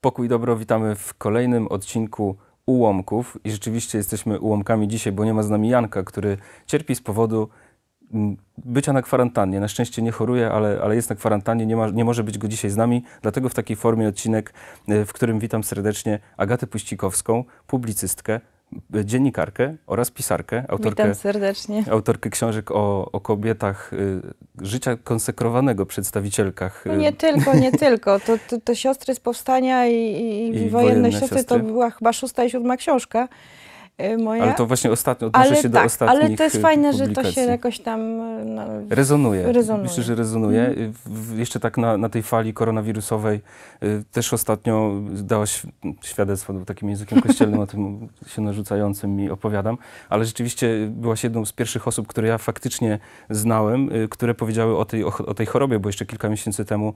Pokój dobro, witamy w kolejnym odcinku Ułomków i rzeczywiście jesteśmy ułomkami dzisiaj, bo nie ma z nami Janka, który cierpi z powodu bycia na kwarantannie. Na szczęście nie choruje, ale, ale jest na kwarantannie, nie, ma, nie może być go dzisiaj z nami, dlatego w takiej formie odcinek, e, w którym witam serdecznie Agatę Puścikowską, publicystkę, dziennikarkę oraz pisarkę, autorkę, autorkę książek o, o kobietach y, życia konsekrowanego, przedstawicielkach. No y. Nie tylko, nie tylko. To, to, to, siostry z powstania i, i, I wojenne, wojenne siostry, siostry, to była chyba szósta i siódma książka. Y, ale to właśnie ostatnio, odnoszę ale się tak, do ostatnich Ale to jest y, fajne, że to się jakoś tam... Y, no, rezonuje. rezonuje. Myślę, że rezonuje. Mhm. Jeszcze tak na, na, tej fali koronawirusowej też ostatnio dałaś świadectwo, takim językiem kościelnym o tym się narzucającym mi opowiadam, ale rzeczywiście byłaś jedną z pierwszych osób, które ja faktycznie znałem, które powiedziały o tej, o, o tej chorobie, bo jeszcze kilka miesięcy temu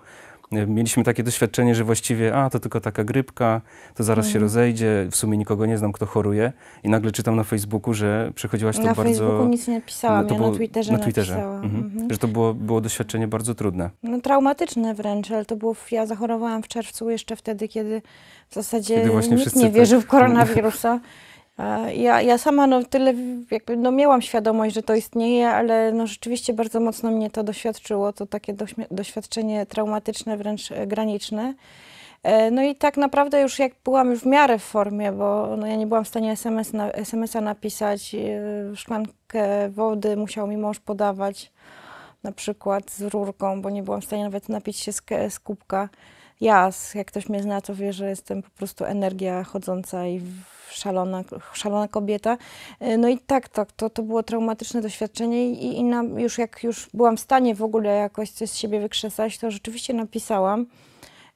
mieliśmy takie doświadczenie, że właściwie, a to tylko taka grypka, to zaraz mhm. się rozejdzie, w sumie nikogo nie znam, kto choruje. I nagle czytam na Facebooku, że przechodziłaś to na bardzo... Na Facebooku nic nie napisałam, no, to ja było, na Twitterze Na Twitterze, mhm. Mhm. że to było, było doświadczenie bardzo trudne. No traumatyczne wręcz, ale to było, ja zachorowałam w czerwcu jeszcze wtedy, kiedy w zasadzie kiedy nikt nie tak- wierzył tak. w no. koronawirusa. Ja, ja sama no tyle jakby no miałam świadomość, że to istnieje, ale no rzeczywiście bardzo mocno mnie to doświadczyło, to takie doświadczenie traumatyczne, wręcz e, graniczne. E, no i tak naprawdę już jak byłam już w miarę w formie, bo no ja nie byłam w stanie SMS na, SMS-a napisać, e, szklankę wody musiał mi mąż podawać, na przykład z rurką, bo nie byłam w stanie nawet napić się z, z kubka ja, jak ktoś mnie zna, to wie, że jestem po prostu energia chodząca i szalona, szalona kobieta. E, no i tak, tak to, to było traumatyczne doświadczenie i, i na, już jak już byłam w stanie w ogóle jakoś coś z siebie wykrzesać, to rzeczywiście napisałam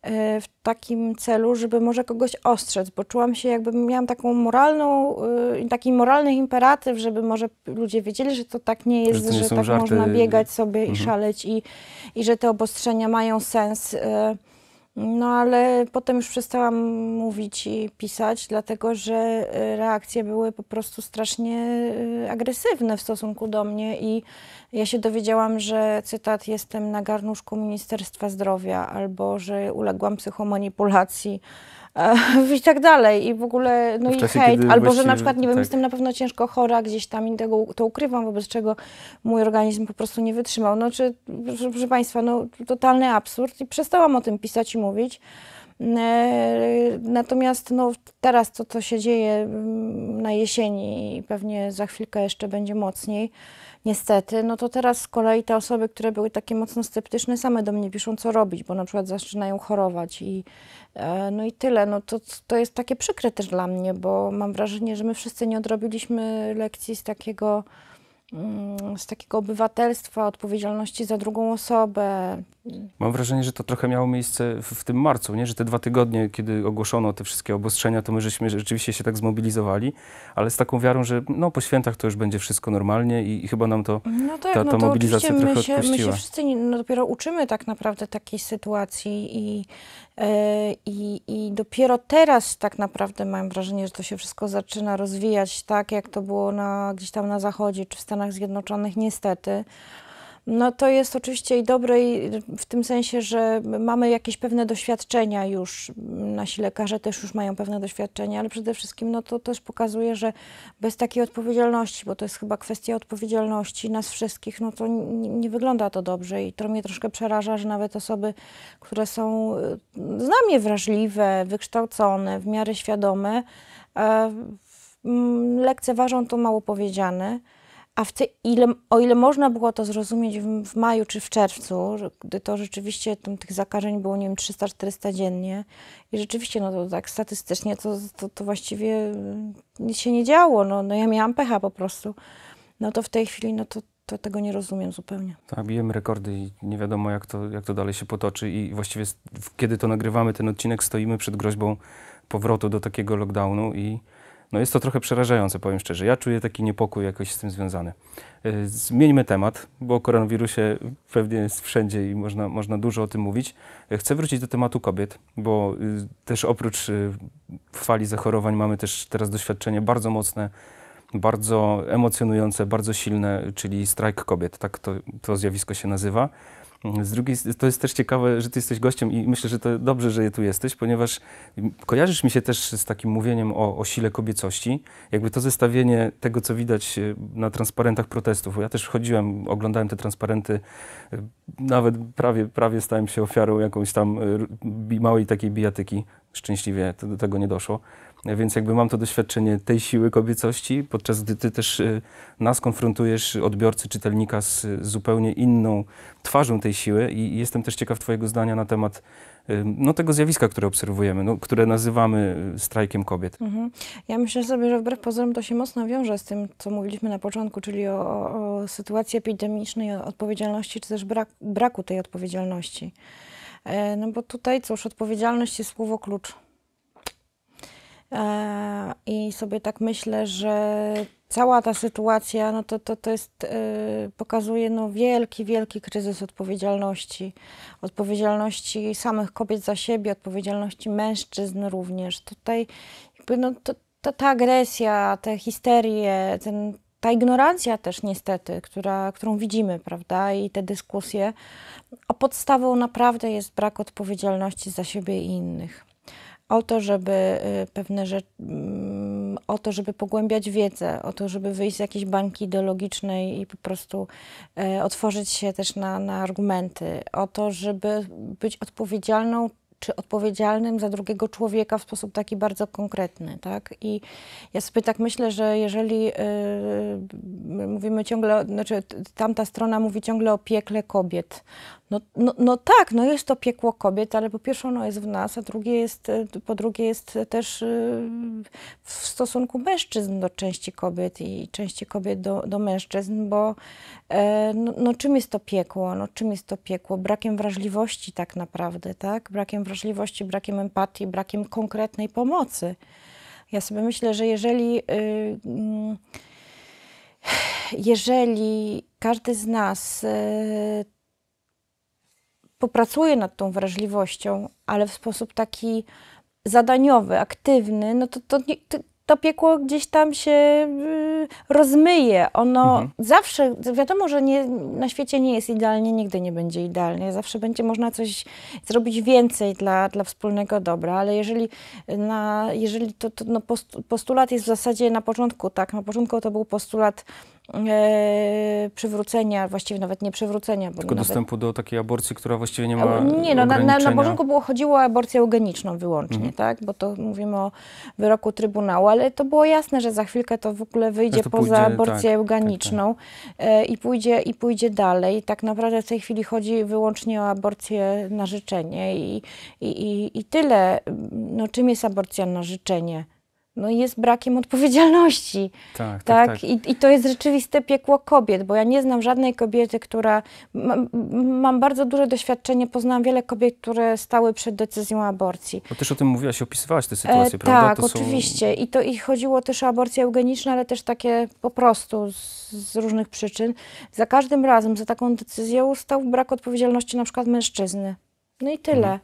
e, w takim celu, żeby może kogoś ostrzec, bo czułam się jakby miałam taką moralną, e, taki moralny imperatyw, żeby może ludzie wiedzieli, że to tak nie jest, że, że tak żarty. można biegać sobie mhm. i szaleć i, i że te obostrzenia mają sens. No ale potem już przestałam mówić i pisać, dlatego że y, reakcje były po prostu strasznie y, agresywne w stosunku do mnie i ja się dowiedziałam, że cytat jestem na garnuszku Ministerstwa Zdrowia albo że uległam psychomanipulacji i tak dalej. I w ogóle, no w i czasie, hejt, albo że na przykład, nie wiem, tak. jestem na pewno ciężko chora gdzieś tam i tego, to ukrywam, wobec czego mój organizm po prostu nie wytrzymał. No czy, proszę, proszę Państwa, no totalny absurd i przestałam o tym pisać i mówić. E, natomiast no, teraz to, co się dzieje mm, na jesieni i pewnie za chwilkę jeszcze będzie mocniej, niestety, no to teraz z kolei te osoby, które były takie mocno sceptyczne, same do mnie piszą, co robić, bo na przykład zaczynają chorować i e, no i tyle. No to, to jest takie przykre też dla mnie, bo mam wrażenie, że my wszyscy nie odrobiliśmy lekcji z takiego Mm, z takiego obywatelstwa, odpowiedzialności za drugą osobę. Mam wrażenie, że to trochę miało miejsce w, w, tym marcu, nie? że te dwa tygodnie, kiedy ogłoszono te wszystkie obostrzenia, to my żeśmy rzeczywiście się tak zmobilizowali, ale z taką wiarą, że no, po świętach to już będzie wszystko normalnie i, i chyba nam to, no tak, ta, no ta no to mobilizacja trochę my się, odpuściła. My się wszyscy no, dopiero uczymy tak naprawdę takiej sytuacji i E, I, I dopiero teraz tak naprawdę mam wrażenie, że to się wszystko zaczyna rozwijać tak, jak to było na, gdzieś tam na Zachodzie czy w Stanach Zjednoczonych, niestety. No to jest oczywiście i dobre i w tym sensie, że mamy jakieś pewne doświadczenia już, nasi lekarze też już mają pewne doświadczenia, ale przede wszystkim no to też pokazuje, że bez takiej odpowiedzialności, bo to jest chyba kwestia odpowiedzialności nas wszystkich, no to nie, wygląda to dobrze i to mnie troszkę przeraża, że nawet osoby, które są y, znamie wrażliwe, wykształcone, w miarę świadome, e, lekceważą to mało powiedziane. A w te, ile, o ile można było to zrozumieć w, w maju czy w czerwcu, gdy to rzeczywiście tam, tych zakażeń było, nie wiem, 300-400 dziennie i rzeczywiście, no to tak statystycznie to, to, to właściwie y, nic się nie działo, no, no ja miałam pecha po prostu, no to w tej chwili, no to, to tego nie rozumiem zupełnie. Tak, bijemy rekordy i nie wiadomo, jak to, jak to dalej się potoczy i właściwie kiedy to nagrywamy ten odcinek, stoimy przed groźbą powrotu do takiego lockdownu i no jest to trochę przerażające, powiem szczerze. Ja czuję taki niepokój jakoś z tym związany. E, zmieńmy temat, bo o koronawirusie pewnie jest wszędzie i można, można dużo o tym mówić. E, chcę wrócić do tematu kobiet, bo e, też oprócz fali zachorowań mamy też teraz doświadczenie bardzo mocne, bardzo emocjonujące, bardzo silne, czyli strajk kobiet. Tak to, to zjawisko się nazywa. Mhm. Z drugiej to jest też ciekawe, że ty jesteś gościem i myślę, że to dobrze, że tu jesteś, ponieważ kojarzysz mi się też z takim mówieniem o, o sile kobiecości. Jakby to zestawienie tego, co widać e, na transparentach protestów. Ja też chodziłem, oglądałem te transparenty, e, nawet prawie, prawie stałem się ofiarą jakąś tam e, małej takiej bijatyki szczęśliwie do tego nie doszło. Więc jakby mam to doświadczenie tej siły kobiecości, podczas gdy ty też y, nas konfrontujesz, odbiorcy, czytelnika, z y, zupełnie inną twarzą tej siły i jestem też ciekaw twojego zdania na temat y, no, tego zjawiska, które obserwujemy, no, które nazywamy strajkiem kobiet. Mhm. Ja myślę sobie, że wbrew pozorom to się mocno wiąże z tym, co mówiliśmy na początku, czyli o, o sytuacji epidemicznej, o odpowiedzialności, czy też brak, braku tej odpowiedzialności. E, no bo tutaj cóż, odpowiedzialność jest słowo klucz. E, I sobie tak myślę, że cała ta sytuacja, no to, to, to jest, e, pokazuje no wielki, wielki kryzys odpowiedzialności. Odpowiedzialności samych kobiet za siebie, odpowiedzialności mężczyzn również. Tutaj jakby no, to, to, ta agresja, te histerie, ten ta ignorancja też niestety, która, którą widzimy, prawda, i te dyskusje, a podstawą naprawdę jest brak odpowiedzialności za siebie i innych. O to, żeby y, pewne rzeczy, mm, o to, żeby pogłębiać wiedzę, o to, żeby wyjść z jakiejś bańki ideologicznej i po prostu y, otworzyć się też na, na argumenty, o to, żeby być odpowiedzialną czy odpowiedzialnym za drugiego człowieka w sposób taki bardzo konkretny, tak? I ja sobie tak myślę, że jeżeli yy, mówimy ciągle, znaczy tamta strona mówi ciągle o piekle kobiet, no, no, no, tak, no jest to piekło kobiet, ale po pierwsze ono jest w nas, a drugie jest, e, po drugie jest też e, w stosunku mężczyzn do części kobiet i części kobiet do, do mężczyzn, bo e, no, no, czym jest to piekło? No, czym jest to piekło? Brakiem wrażliwości tak naprawdę, tak? Brakiem wrażliwości, brakiem empatii, brakiem konkretnej pomocy. Ja sobie myślę, że jeżeli... Y, mm, jeżeli każdy z nas popracuje nad tą wrażliwością, ale w sposób taki zadaniowy, aktywny, no to, to, to, to piekło gdzieś tam się y, rozmyje. Ono mhm. zawsze, wiadomo, że nie, na świecie nie jest idealnie, nigdy nie będzie idealnie. Zawsze będzie można coś zrobić więcej dla, dla wspólnego dobra, ale jeżeli, na, jeżeli to, to no postulat jest w zasadzie na początku, tak, na początku to był postulat E, przywrócenia, właściwie nawet nie przywrócenia. Bo Tylko nawet, dostępu do takiej aborcji, która właściwie nie ma Nie, no na, na, na było, chodziło o aborcję eugeniczną wyłącznie, mhm. tak? Bo to mówimy o wyroku Trybunału, ale to było jasne, że za chwilkę to w ogóle wyjdzie poza pójdzie, aborcję tak, eugeniczną tak, tak. E, i, pójdzie, i pójdzie dalej. Tak naprawdę w tej chwili chodzi wyłącznie o aborcję na życzenie i, i, i, i tyle. No, czym jest aborcja na życzenie? no jest brakiem odpowiedzialności. Tak, tak, tak, tak. I, I, to jest rzeczywiste piekło kobiet, bo ja nie znam żadnej kobiety, która. Mam, mam bardzo duże doświadczenie, poznałam wiele kobiet, które stały przed decyzją aborcji. Bo też o tym mówiłaś, opisywałaś tę sytuację, e, tak, prawda? Tak, oczywiście. I to i chodziło też o aborcje eugeniczne, ale też takie po prostu z, z, różnych przyczyn. Za każdym razem za taką decyzją stał brak odpowiedzialności na przykład mężczyzny. No i tyle. Mhm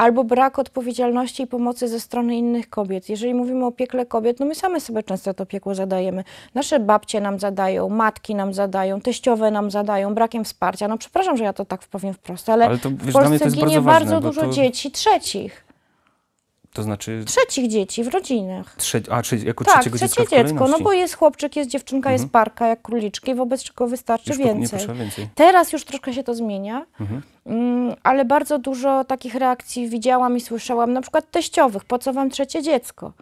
albo brak odpowiedzialności i pomocy ze strony innych kobiet. Jeżeli mówimy o piekle kobiet, no my same sobie często to piekło zadajemy. Nasze babcie nam zadają, matki nam zadają, teściowe nam zadają, brakiem wsparcia. No przepraszam, że ja to tak powiem wprost, ale, ale to, wiesz, w Polsce to ginie bardzo, ważne, bardzo dużo to... dzieci trzecich. To znaczy... Trzecich dzieci w rodzinach. Trze... A, czy jako tak, trzeciego trzecie dziecko. No bo jest chłopczyk, jest dziewczynka, mhm. jest parka jak króliczki, wobec czego wystarczy więcej. więcej. Teraz już troszkę się to zmienia, mhm. mm, ale bardzo dużo takich reakcji widziałam i słyszałam, na przykład teściowych, po co wam trzecie dziecko?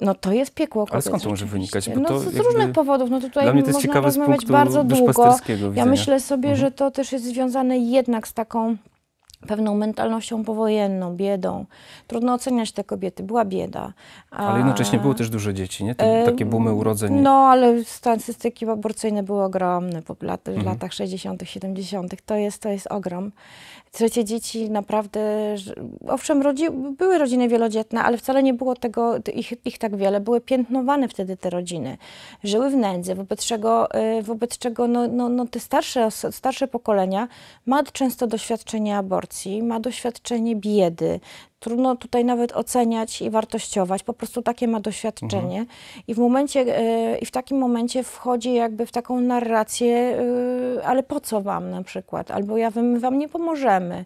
No to jest piekło kobiet. Ale skąd to może wynikać? Bo no, z różnych powodów. No tutaj Dla mnie to jest można ciekawy bardzo długo. Ja myślę sobie, mhm. że to też jest związane jednak z taką pewną mentalnością powojenną, biedą. Trudno oceniać te kobiety, była bieda. A... Ale jednocześnie było też duże dzieci, nie? Te, e, takie bumy urodzeń. No, ale statystyki aborcyjne były ogromne po lat, mhm. latach 60., 70. To jest, to jest ogrom. Trzecie dzieci naprawdę, owszem, rodzi, były rodziny wielodzietne, ale wcale nie było tego, ich, ich tak wiele. Były piętnowane wtedy te rodziny. Żyły w nędzy, wobec czego, y, wobec czego no, no, no te starsze, starsze pokolenia ma często doświadczenie aborcji, ma doświadczenie biedy, trudno tutaj nawet oceniać i wartościować, po prostu takie ma doświadczenie mhm. i w momencie, e, i w takim momencie wchodzi jakby w taką narrację, e, ale po co wam na przykład, albo ja my wam nie pomożemy.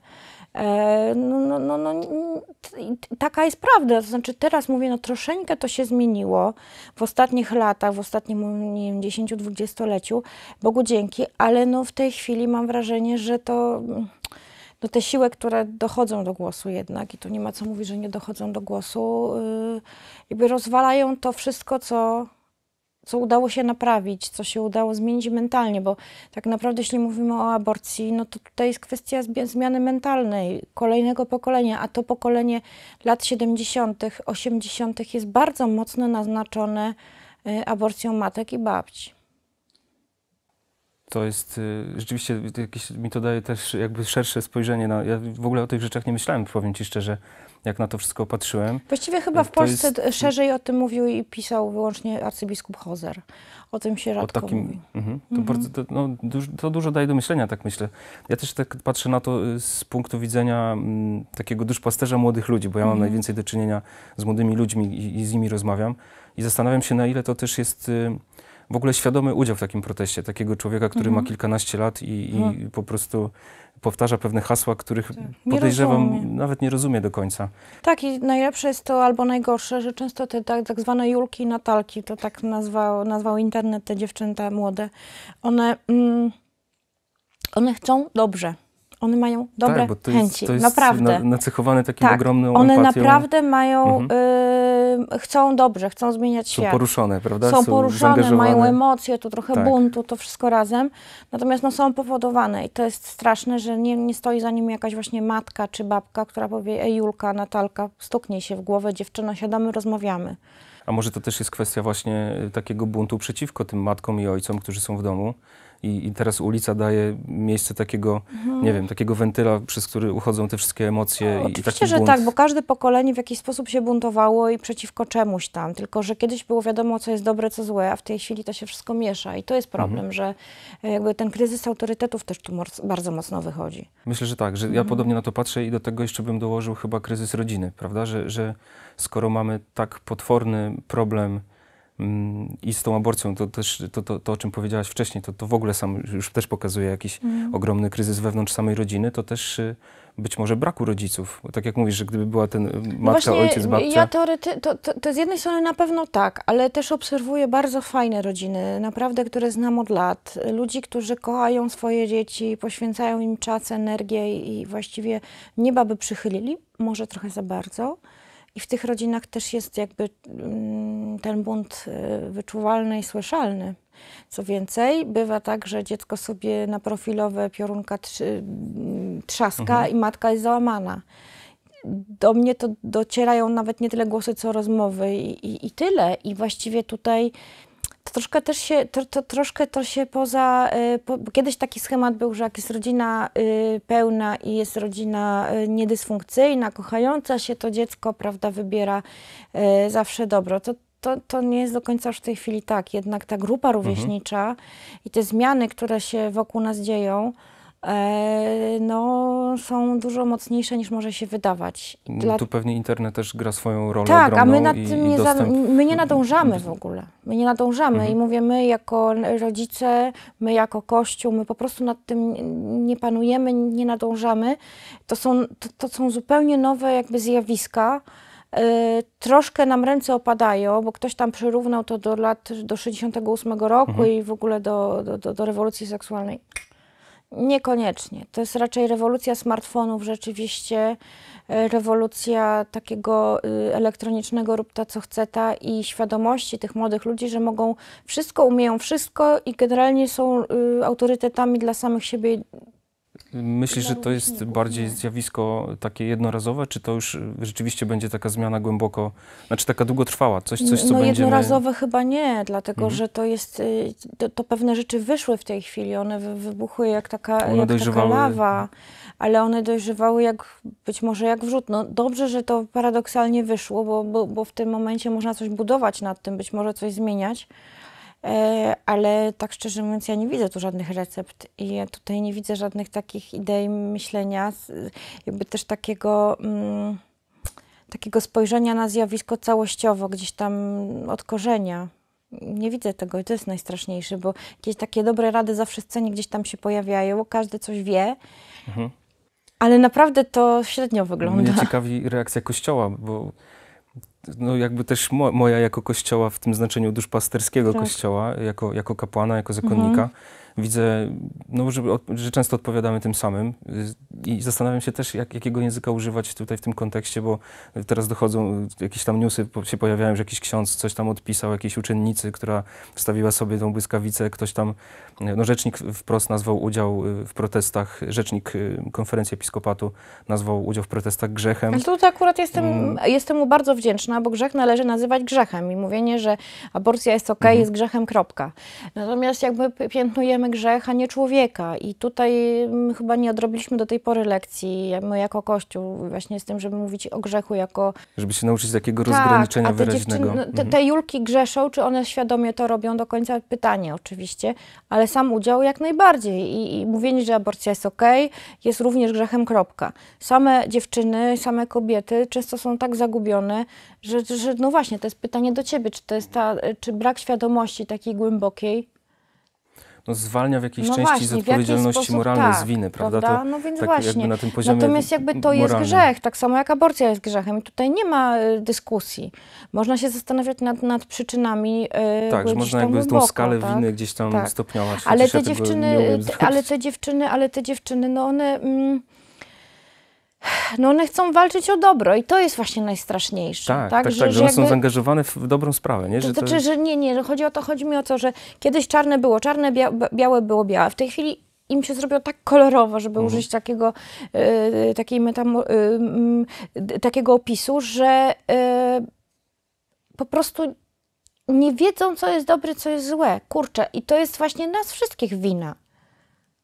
E, no, no, no, no taka jest prawda. To znaczy, teraz mówię, no troszeczkę to się zmieniło w ostatnich latach, w ostatnim dziesięciu dwudziestoleciu 10-20-leciu, Bogu dzięki, ale no w tej chwili mam wrażenie, że to no te siły, które dochodzą do głosu jednak, i tu nie ma co mówić, że nie dochodzą do głosu, yy, jakby rozwalają to wszystko, co, co udało się naprawić, co się udało zmienić mentalnie, bo tak naprawdę jeśli mówimy o aborcji, no to tutaj jest kwestia zmiany mentalnej kolejnego pokolenia, a to pokolenie lat 70., 80. jest bardzo mocno naznaczone y, aborcją matek i babci to jest y, rzeczywiście jakieś, mi to daje też jakby szersze spojrzenie. Na, ja w ogóle o tych rzeczach nie myślałem, powiem ci szczerze, jak na to wszystko patrzyłem. Właściwie chyba w Polsce jest... szerzej o tym mówił i pisał wyłącznie arcybiskup Hozer. O tym się rzadko o takim, mówi. Mhm. To, mhm. Bardzo, to, no, duż, to, dużo daje do myślenia, tak myślę. Ja też tak patrzę na to y, z punktu widzenia m, mm, takiego duszpasterza młodych ludzi, bo ja mam mhm. najwięcej do czynienia z młodymi ludźmi i, i, z nimi rozmawiam. I zastanawiam się, na ile to też jest... Y, w ogóle świadomy udział w takim proteście, takiego człowieka, który mhm. ma kilkanaście lat i, i, mhm. po prostu powtarza pewne hasła, których tak. nie podejrzewam, rozumiem. nawet nie rozumie do końca. Tak i najlepsze jest to, albo najgorsze, że często te tak, tak zwane Julki i Natalki, to tak nazwał, nazwał internet te dziewczęta młode, one... Mm, one chcą dobrze one mają tak, dobre tak, bo to jest, To jest naprawdę. Na, nacechowane takim tak, ogromnym One naprawdę mają, mhm. y, chcą dobrze, chcą zmieniać świat. Są poruszone, prawda? Są, są poruszone, mają emocje, tu trochę tak. buntu, to wszystko razem. Natomiast no, są powodowane i to jest straszne, że nie, nie stoi za nim jakaś właśnie matka czy babka, która powie, ej Julka, Natalka, stuknij się w głowę, dziewczyno, siadamy, rozmawiamy. A może to też jest kwestia właśnie y, takiego buntu przeciwko tym matkom i ojcom, którzy są w domu, i, i teraz ulica daje miejsce takiego, mhm. nie wiem, takiego wentyla, przez który uchodzą te wszystkie emocje no, i, i taki że tak, bo każde pokolenie w jakiś sposób się buntowało i przeciwko czemuś tam, tylko że kiedyś było wiadomo, co jest dobre, co złe, a w tej chwili to się wszystko miesza i to jest mhm. problem, mhm. że e, jakby ten kryzys autorytetów też tu bardzo mocno wychodzi. Myślę, że tak, że ja mhm. podobnie na to patrzę i do tego jeszcze bym dołożył chyba kryzys rodziny, prawda, że, że skoro mamy tak potworny problem Mm, I z tą aborcją, to też to, to, to, o czym powiedziałaś wcześniej, to, to w ogóle sam już też pokazuje jakiś mm. ogromny kryzys wewnątrz samej rodziny, to też y, być może braku rodziców. Tak jak mówisz, że gdyby była ten y, no matka, właśnie, ojciec, babcia. Ja teoretycznie, to, to, to, z jednej strony na pewno tak, ale też obserwuję bardzo fajne rodziny, naprawdę, które znam od lat. Ludzi, którzy kochają swoje dzieci, poświęcają im czas, energię i właściwie nieba by przychylili, może trochę za bardzo i w tych rodzinach też jest jakby mm, ten bunt y, wyczuwalny i słyszalny. Co więcej, bywa tak, że dziecko sobie na profilowe piorunka y, trzaska mhm. i matka jest załamana. Do mnie to docierają nawet nie tyle głosy, co rozmowy i, i, i tyle. I właściwie tutaj to troszkę też się, to, to troszkę to się poza, e, po, kiedyś taki schemat był, że jak jest rodzina y, pełna i jest rodzina y, niedysfunkcyjna, kochająca się, to dziecko, prawda, wybiera y, zawsze dobro. To, to, to nie jest do końca już w tej chwili tak. Jednak ta grupa mhm. rówieśnicza mhm. i te zmiany, które się wokół nas dzieją, E, no, są dużo mocniejsze niż może się wydawać. No, dla... Tu pewnie internet też gra swoją rolę. Tak, a my nad i, tym nie, dostęp... za... my nie nadążamy w ogóle. My nie nadążamy mhm. i mówię, my jako rodzice, my jako kościół, my po prostu nad tym nie panujemy, nie nadążamy. To są, to, to są zupełnie nowe jakby zjawiska. E, troszkę nam ręce opadają, bo ktoś tam przyrównał to do lat do 68 roku mhm. i w ogóle do, do, do, do rewolucji seksualnej Niekoniecznie. To jest raczej rewolucja smartfonów, rzeczywiście e, rewolucja takiego y, elektronicznego rób ta co chce ta i świadomości tych młodych ludzi, że mogą wszystko, umieją wszystko i generalnie są y, autorytetami dla samych siebie Myślisz, że to jest bardziej zjawisko takie jednorazowe, czy to już rzeczywiście będzie taka zmiana głęboko, znaczy taka długotrwała, coś, coś co no, będzie... jednorazowe chyba nie, dlatego mhm. że to jest, y, to, to, pewne rzeczy wyszły w tej chwili, one wybuchły jak taka, one jak dojrzewały... taka lawa, ale one dojrzewały jak, być może jak wrzut. No dobrze, że to paradoksalnie wyszło, bo, bo, bo w tym momencie można coś budować nad tym, być może coś zmieniać, E, ale tak szczerze mówiąc, ja nie widzę tu żadnych recept i ja tutaj nie widzę żadnych takich idei myślenia, jakby też takiego. Mm, takiego spojrzenia na zjawisko całościowo, gdzieś tam od korzenia. Nie widzę tego i to jest najstraszniejsze, bo jakieś takie dobre rady zawsze scenie gdzieś tam się pojawiają, każdy coś wie, mhm. ale naprawdę to średnio wygląda. Mnie ciekawi reakcja Kościoła, bo no jakby też mo, moja jako kościoła w tym znaczeniu duszpasterskiego tak. kościoła, jako, jako kapłana, jako zakonnika, mhm widzę, no, że, że często odpowiadamy tym samym i zastanawiam się też, jak, jakiego języka używać tutaj w tym kontekście, bo teraz dochodzą jakieś tam newsy, się pojawiają, że jakiś ksiądz coś tam odpisał, jakiejś uczennicy, która wstawiła sobie tą błyskawicę, ktoś tam, no rzecznik wprost nazwał udział y, w protestach, rzecznik y, konferencji episkopatu nazwał udział w protestach grzechem. Ale no tutaj akurat jestem, mm. jestem mu bardzo wdzięczna, bo grzech należy nazywać grzechem i mówienie, że aborcja jest ok, mhm. jest grzechem, kropka. Natomiast jakby piętnujemy krytykujemy grzech, a nie człowieka. I tutaj mm, chyba nie odrobiliśmy do tej pory lekcji, my jako Kościół, właśnie z tym, żeby mówić o grzechu jako... Żeby się nauczyć takiego tak, rozgraniczenia a te wyraźnego. tej no, te, mhm. te Julki grzeszą, czy one świadomie to robią do końca? Pytanie oczywiście, ale sam udział jak najbardziej. I, i mówienie, że aborcja jest okej, okay, jest również grzechem, kropka. Same dziewczyny, same kobiety często są tak zagubione, że, że no właśnie, to jest pytanie do ciebie, czy to jest ta, czy brak świadomości takiej głębokiej, no, zwalnia w jakiejś no części właśnie, z odpowiedzialności sposób, moralnej, tak, z winy, prawda? prawda? To, no więc tak właśnie. Jakby Natomiast jakby to moralnym. jest grzech, tak samo jak aborcja jest grzechem. I tutaj nie ma y, dyskusji. Można się zastanawiać nad, nad przyczynami. Yy, tak, że można jakby głęboko, tą skalę tak? winy gdzieś tam tak. stopniować. Ale te, ja dziewczyny, ale te dziewczyny, ale te dziewczyny, no one... Mm, no one chcą walczyć o dobro i to jest właśnie najstraszniejsze. Tak, tak, tak że, tak, że, że one są zaangażowane w dobrą sprawę. Nie? Że to znaczy, to... że nie, nie, chodzi o to, chodzi mi o to, że kiedyś czarne było czarne, bia białe było białe. W tej chwili im się zrobiło tak kolorowo, żeby mhm. użyć takiego, y, takiej y, y, takiego opisu, że y, po prostu nie wiedzą, co jest dobre, co jest złe. Kurczę, i to jest właśnie nas wszystkich wina.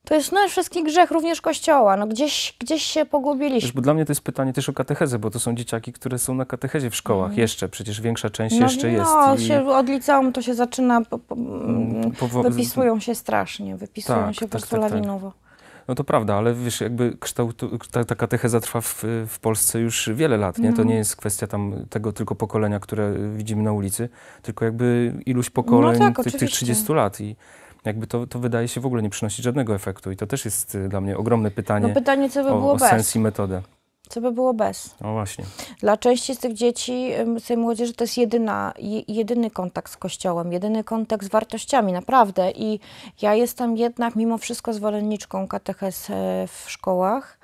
To jest nasz no, wszystkich grzech, również Kościoła. No gdzieś, gdzieś się pogubiliśmy. bo dla mnie to jest pytanie też o katechezę, bo to są dzieciaki, które są na katechezie w szkołach mm. jeszcze. Przecież większa część no, jeszcze no, jest. No, i... od liceum to się zaczyna, po, po, mm, mm, wypisują się strasznie, wypisują tak, się tak, po prostu tak, tak. lawinowo. Tak. No to prawda, ale wiesz, jakby kształtu, ta, ta katecheza trwa w, w, Polsce już wiele lat, nie? To mhm. nie jest kwestia tam tego tylko pokolenia, które widzimy na ulicy, tylko jakby iluś no pokoleń no tak, tych, tych 30 lat i jakby to, to wydaje się w ogóle nie przynosić żadnego efektu. I to też jest y, dla mnie ogromne pytanie, no pytanie co by było o, o sens i metodę. Co by było bez? No właśnie. Dla części z tych dzieci, z tej młodzieży, to jest jedyna, jedyny kontakt z Kościołem, jedyny kontakt z wartościami, naprawdę. I ja jestem jednak mimo wszystko zwolenniczką KTHS e, w szkołach.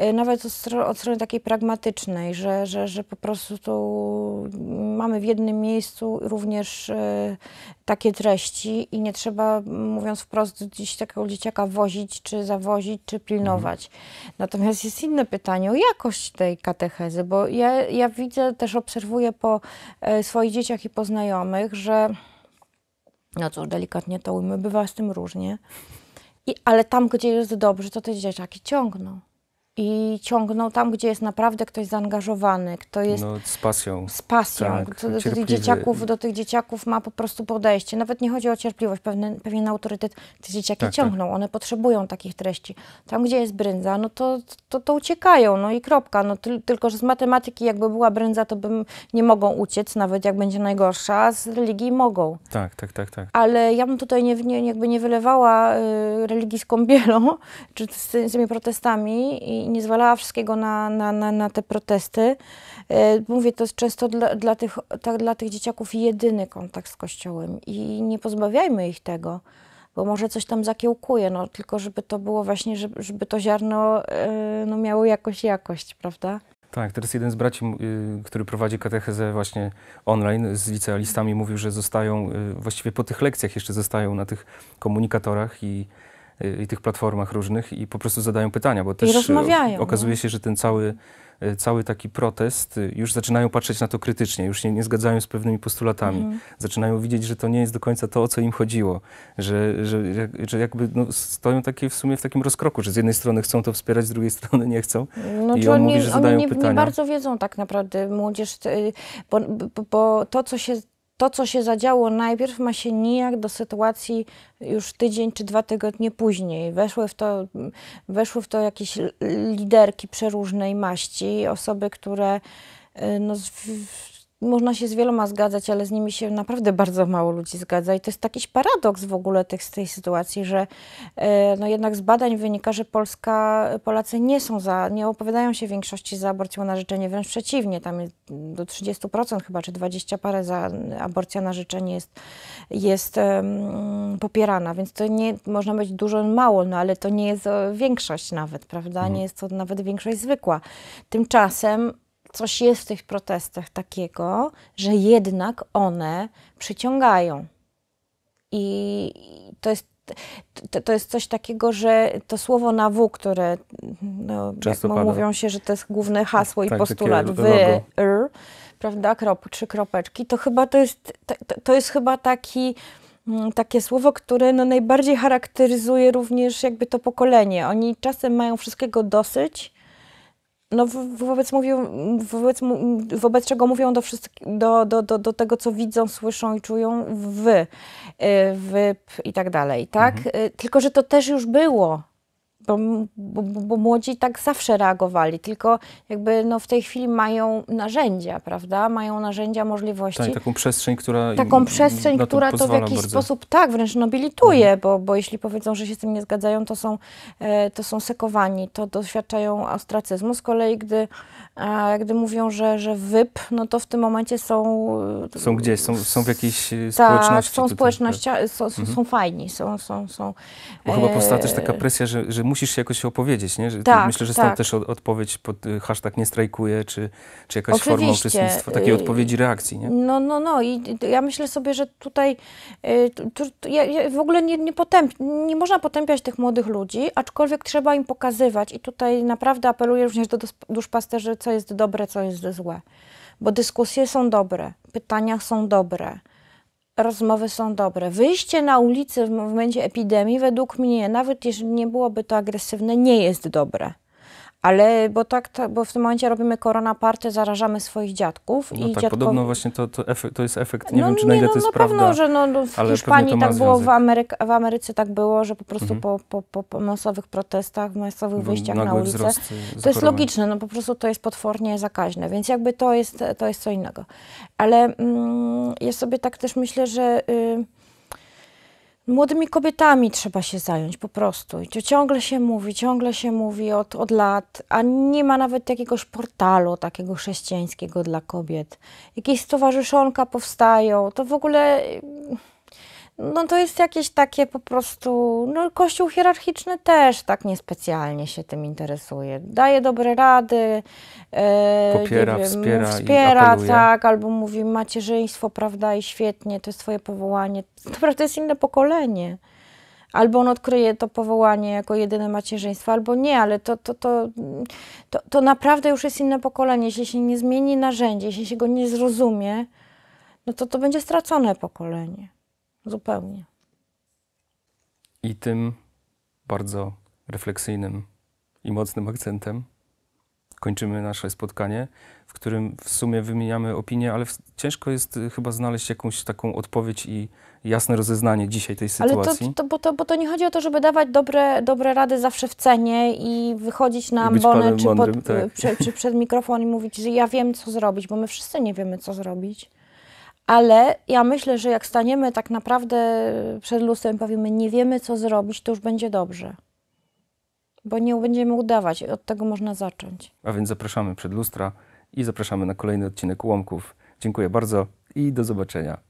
E, nawet od, strony takiej pragmatycznej, że, że, że po prostu tu mamy w jednym miejscu również e, takie treści i nie trzeba, mówiąc wprost, gdzieś takiego dzieciaka wozić, czy zawozić, czy pilnować. Mhm. Natomiast jest inne pytanie o jakość tej katechezy, bo ja, ja widzę, też obserwuję po e, swoich dzieciach i poznajomych, że no cóż, delikatnie to ujmę, bywa z tym różnie. I, ale tam, gdzie jest dobrze, to te dzieciaki ciągną i ciągną tam, gdzie jest naprawdę ktoś zaangażowany, kto jest no, z pasją. Z pasją. Tak, do tych, dzieciaków, do tych dzieciaków ma po prostu podejście. Nawet nie chodzi o cierpliwość, pewien, pewien autorytet. Te dzieciaki tak, tak. ciągną, tak. one potrzebują takich treści. Tam, gdzie jest brędza, no to, to, to uciekają, no i kropka. No, ty, tylko, że z matematyki jakby była brędza, to bym nie mogą uciec, nawet jak będzie najgorsza, z religii mogą. Tak, tak, tak. tak. Ale ja bym tutaj nie, nie, jakby nie wylewała y, religii z kąpielą, czy z, z tymi protestami i i nie zwalała wszystkiego na, na, na, na te protesty. E, mówię, to jest często dla, dla, tych, tak, dla tych dzieciaków jedyny kontakt z Kościołem i nie pozbawiajmy ich tego, bo może coś tam zakiełkuje, no, tylko żeby to było właśnie, żeby, żeby to ziarno e, no, miało jakąś jakość, prawda? Tak, teraz jeden z braci, y, który prowadzi katechezę właśnie online z licealistami mówił, że zostają, y, właściwie po tych lekcjach jeszcze zostają na tych komunikatorach i Y, i tych platformach różnych i po prostu zadają pytania, bo też I y, rozmawiają, no. okazuje się, że ten cały y, cały taki protest, już zaczynają patrzeć na to krytycznie, już się nie zgadzają z pewnymi postulatami. Mhm. Zaczynają widzieć, że to nie jest do końca to, o co im chodziło, że, że, że jakby no, stoją takie w sumie w takim rozkroku, że z jednej strony chcą to wspierać, z drugiej strony nie chcą. No, I on oni, mówi, że zadają nie, pytania. nie bardzo wiedzą tak naprawdę młodzież, bo, bo to, co się to, co się zadziało najpierw, ma się nijak do sytuacji już tydzień czy dwa tygodnie później. Weszły w to, weszły w to jakieś liderki przeróżnej maści, osoby, które y, no, można się z wieloma zgadzać, ale z nimi się naprawdę bardzo mało ludzi zgadza. I to jest jakiś paradoks w ogóle tych, z tej sytuacji, że e, no jednak z badań wynika, że Polska, Polacy nie są za, nie opowiadają się w większości za aborcją na życzenie, wręcz przeciwnie. Tam jest do 30% chyba, czy 20 parę za aborcja na życzenie jest, jest um, popierana. Więc to nie, można być dużo, mało, no ale to nie jest e, większość nawet, prawda? Mhm. Nie jest to nawet większość zwykła. Tymczasem coś jest w tych protestach takiego, że jednak one przyciągają. I to jest, to, to jest coś takiego, że to słowo na W, które no, Często jak mówią się, że to jest główne hasło tak, i postulat wy, r, prawda, krop, trzy kropeczki, to chyba to jest, to, to jest chyba taki mm, takie słowo, które no najbardziej charakteryzuje również jakby to pokolenie. Oni czasem mają wszystkiego dosyć, no wobec, mówią, wobec, wobec czego mówią do, do, do, do, do tego, co widzą, słyszą i czują wy, wyp i tak dalej, tak? Mhm. Y, tylko, że to też już było bo, bo, bo, młodzi tak zawsze reagowali, tylko jakby no w tej chwili mają narzędzia, prawda? Mają narzędzia, możliwości. Tak, taką przestrzeń, która. Taką przestrzeń, która to w jakiś bardzo. sposób tak wręcz nobilituje, mhm. bo, bo jeśli powiedzą, że się z tym nie zgadzają, to są, e, to są sekowani, to doświadczają ostracyzmu. Z kolei, gdy, e, gdy mówią, że, że wyp, no to w tym momencie są. E, są gdzieś, są, są w jakiejś tak, społeczności. Są tak? społeczności, są, mhm. są fajni, są. są, są bo chyba powstała też taka presja, że, że musi musisz się jakoś opowiedzieć, nie? Że tak, myślę, że stąd tak. też odpowiedź pod y, hashtag nie strajkuje, czy, czy jakaś Oczywiście. forma uczestnictwa, takiej odpowiedzi, reakcji, nie? No, no, no i ja myślę sobie, że tutaj y, ja, ja w ogóle nie, nie, potęp, nie można potępiać tych młodych ludzi, aczkolwiek trzeba im pokazywać i tutaj naprawdę apeluję również do duszpasterzy, co jest dobre, co jest złe, bo dyskusje są dobre, pytania są dobre, rozmowy są dobre. Wyjście na ulicę w momencie epidemii, według mnie, nawet jeżeli nie byłoby to agresywne, nie jest dobre. Ale bo tak, to, bo w tym momencie robimy koronaparty, zarażamy swoich dziadków. No i tak, podobno właśnie to, to, efekt, to jest efekt, nie no, wiem czy na ile no, to jest na prawda. Pewno, że no, no w ale Hiszpanii tak było, w, Ameryk w, Ameryce tak było, że po prostu mhm. po, po, po, po masowych protestach, masowych wyjściach na ulicę. To jest logiczne, no po prostu to jest potwornie zakaźne, więc jakby to jest, to jest co innego. Ale mm, ja sobie tak też myślę, że... Yy, Młodymi kobietami trzeba się zająć po prostu. I to ciągle się mówi, ciągle się mówi od, od lat, a nie ma nawet jakiegoś portalu takiego chrześcijańskiego dla kobiet. Jakieś stowarzyszonka powstają, to w ogóle no to jest jakieś takie po prostu, no kościół hierarchiczny też tak niespecjalnie się tym interesuje. Daje dobre rady, e, popiera, wiem, wspiera, wspiera tak, albo mówi macierzyństwo, prawda, i świetnie, to jest twoje powołanie. To jest inne pokolenie. Albo on odkryje to powołanie jako jedyne macierzyństwo, albo nie, ale to, to, to, to, to naprawdę już jest inne pokolenie. Jeśli się nie zmieni narzędzie, jeśli się go nie zrozumie, no to to będzie stracone pokolenie. Zupełnie. I tym bardzo refleksyjnym i mocnym akcentem kończymy nasze spotkanie, w którym w sumie wymieniamy opinie, ale ciężko jest y, chyba znaleźć jakąś taką odpowiedź i jasne rozeznanie dzisiaj tej sytuacji. Ale to, to, bo, to, bo to nie chodzi o to, żeby dawać dobre, dobre rady zawsze w cenie i wychodzić na ambonę czy, tak. czy, czy przed mikrofon i mówić, że ja wiem, co zrobić, bo my wszyscy nie wiemy, co zrobić ale ja myślę, że jak staniemy tak naprawdę przed lustrem i powiemy, nie wiemy co zrobić, to już będzie dobrze. Bo nie będziemy udawać, od tego można zacząć. A więc zapraszamy przed lustra i zapraszamy na kolejny odcinek Łomków. Dziękuję bardzo i do zobaczenia.